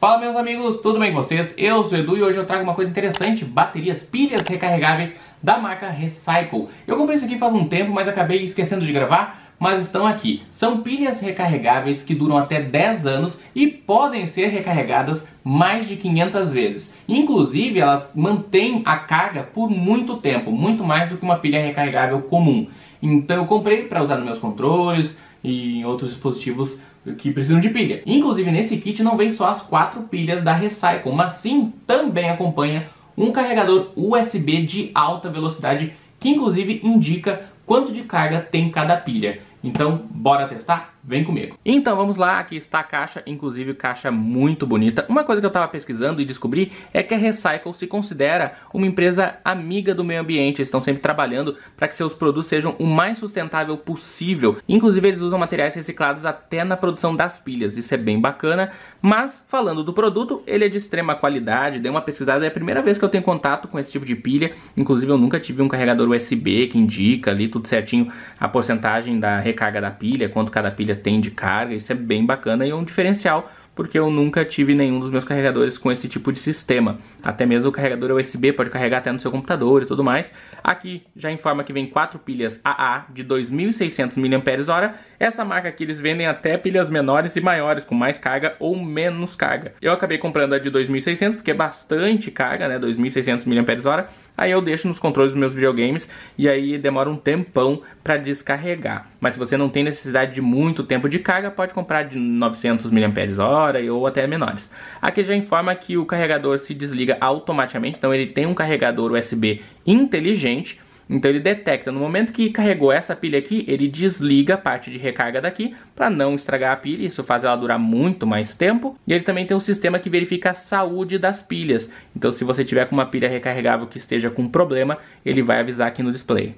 Fala meus amigos, tudo bem com vocês? Eu sou o Edu e hoje eu trago uma coisa interessante, baterias, pilhas recarregáveis da marca Recycle. Eu comprei isso aqui faz um tempo, mas acabei esquecendo de gravar, mas estão aqui. São pilhas recarregáveis que duram até 10 anos e podem ser recarregadas mais de 500 vezes. Inclusive, elas mantêm a carga por muito tempo, muito mais do que uma pilha recarregável comum. Então eu comprei para usar nos meus controles e em outros dispositivos que precisam de pilha. Inclusive nesse kit não vem só as quatro pilhas da Recycle, mas sim também acompanha um carregador USB de alta velocidade que inclusive indica quanto de carga tem cada pilha. Então, bora testar? Vem comigo. Então vamos lá, aqui está a caixa, inclusive caixa muito bonita. Uma coisa que eu estava pesquisando e descobri é que a Recycle se considera uma empresa amiga do meio ambiente. Eles estão sempre trabalhando para que seus produtos sejam o mais sustentável possível. Inclusive eles usam materiais reciclados até na produção das pilhas. Isso é bem bacana. Mas falando do produto, ele é de extrema qualidade. Dei uma pesquisada, é a primeira vez que eu tenho contato com esse tipo de pilha. Inclusive eu nunca tive um carregador USB que indica ali tudo certinho a porcentagem da recarga da pilha, quanto cada pilha pilha tem de carga, isso é bem bacana e é um diferencial porque eu nunca tive nenhum dos meus carregadores com esse tipo de sistema. Até mesmo o carregador USB pode carregar até no seu computador e tudo mais. Aqui já informa que vem quatro pilhas AA de 2.600 mAh. Essa marca aqui eles vendem até pilhas menores e maiores, com mais carga ou menos carga. Eu acabei comprando a de 2.600 porque é bastante carga, né? 2.600 mAh aí eu deixo nos controles dos meus videogames e aí demora um tempão para descarregar. Mas se você não tem necessidade de muito tempo de carga, pode comprar de 900 mAh ou até menores. Aqui já informa que o carregador se desliga automaticamente, então ele tem um carregador USB inteligente então ele detecta, no momento que carregou essa pilha aqui, ele desliga a parte de recarga daqui para não estragar a pilha, isso faz ela durar muito mais tempo. E ele também tem um sistema que verifica a saúde das pilhas. Então se você tiver com uma pilha recarregável que esteja com problema, ele vai avisar aqui no display.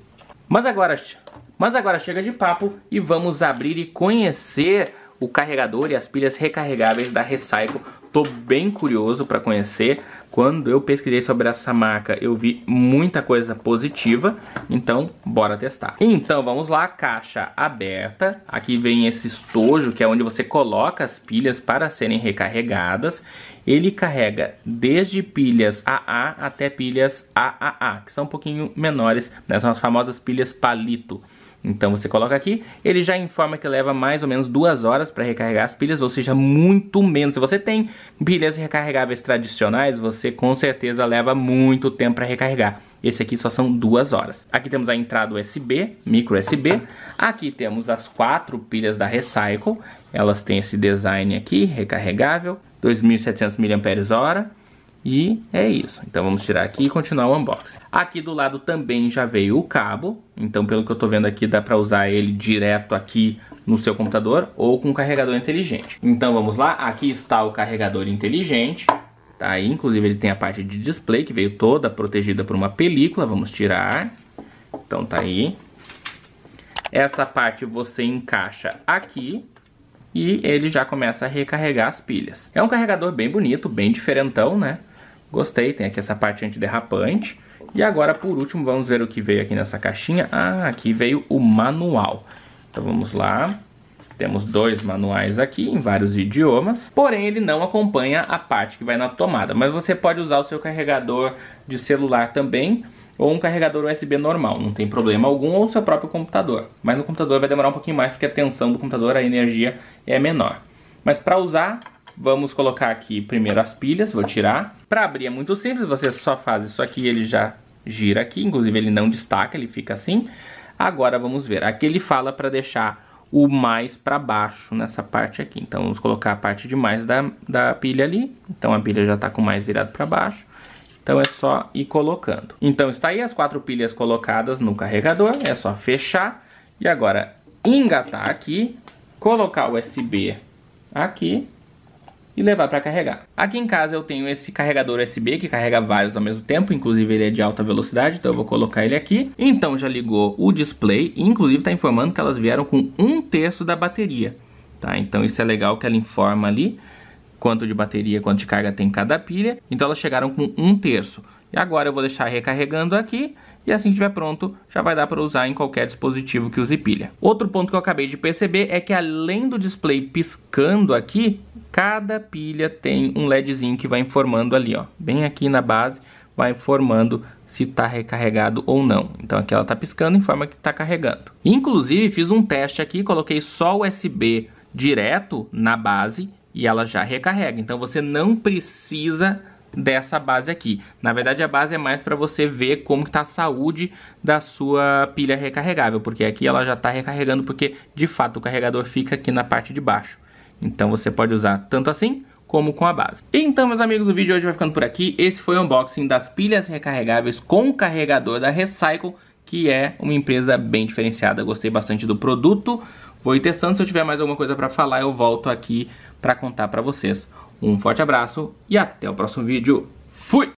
Mas agora, mas agora chega de papo e vamos abrir e conhecer o carregador e as pilhas recarregáveis da Recycle. Tô bem curioso para conhecer. Quando eu pesquisei sobre essa marca, eu vi muita coisa positiva, então bora testar. Então vamos lá, caixa aberta. Aqui vem esse estojo, que é onde você coloca as pilhas para serem recarregadas. Ele carrega desde pilhas AA até pilhas AAA, que são um pouquinho menores, né? são as famosas pilhas palito. Então você coloca aqui, ele já informa que leva mais ou menos duas horas para recarregar as pilhas, ou seja, muito menos. Se você tem pilhas recarregáveis tradicionais, você com certeza leva muito tempo para recarregar. Esse aqui só são duas horas. Aqui temos a entrada USB, micro USB. Aqui temos as quatro pilhas da Recycle. Elas têm esse design aqui, recarregável, 2.700 mAh. E é isso. Então vamos tirar aqui e continuar o unboxing. Aqui do lado também já veio o cabo. Então pelo que eu estou vendo aqui, dá para usar ele direto aqui no seu computador ou com um carregador inteligente. Então vamos lá, aqui está o carregador inteligente. Tá aí, inclusive ele tem a parte de display que veio toda protegida por uma película. Vamos tirar. Então tá aí. Essa parte você encaixa aqui e ele já começa a recarregar as pilhas. É um carregador bem bonito, bem diferentão, né? Gostei, tem aqui essa parte antiderrapante. E agora, por último, vamos ver o que veio aqui nessa caixinha. Ah, aqui veio o manual. Então vamos lá. Temos dois manuais aqui em vários idiomas, porém ele não acompanha a parte que vai na tomada, mas você pode usar o seu carregador de celular também ou um carregador USB normal, não tem problema algum, ou o seu próprio computador. Mas no computador vai demorar um pouquinho mais porque a tensão do computador, a energia é menor. Mas para usar, Vamos colocar aqui primeiro as pilhas, vou tirar. Para abrir é muito simples, você só faz isso aqui, ele já gira aqui, inclusive ele não destaca, ele fica assim. Agora vamos ver, aqui ele fala para deixar o mais para baixo nessa parte aqui. Então vamos colocar a parte de mais da, da pilha ali, então a pilha já está com mais virado para baixo. Então é só ir colocando. Então está aí as quatro pilhas colocadas no carregador, é só fechar. E agora engatar aqui, colocar o USB aqui e levar para carregar. Aqui em casa eu tenho esse carregador USB que carrega vários ao mesmo tempo, inclusive ele é de alta velocidade, então eu vou colocar ele aqui. Então já ligou o display, e inclusive está informando que elas vieram com um terço da bateria. Tá? Então isso é legal que ela informa ali quanto de bateria, quanto de carga tem cada pilha. Então elas chegaram com um terço. E agora eu vou deixar recarregando aqui e assim que estiver pronto, já vai dar para usar em qualquer dispositivo que use pilha. Outro ponto que eu acabei de perceber é que além do display piscando aqui, Cada pilha tem um LEDzinho que vai informando ali, ó, bem aqui na base, vai informando se está recarregado ou não. Então aqui ela está piscando, informa que está carregando. Inclusive fiz um teste aqui, coloquei só USB direto na base e ela já recarrega. Então você não precisa dessa base aqui. Na verdade, a base é mais para você ver como está a saúde da sua pilha recarregável, porque aqui ela já está recarregando, porque de fato o carregador fica aqui na parte de baixo. Então você pode usar tanto assim como com a base. Então, meus amigos, o vídeo hoje vai ficando por aqui. Esse foi o unboxing das pilhas recarregáveis com carregador da Recycle, que é uma empresa bem diferenciada. Gostei bastante do produto. Vou ir testando. Se eu tiver mais alguma coisa para falar, eu volto aqui para contar para vocês. Um forte abraço e até o próximo vídeo. Fui!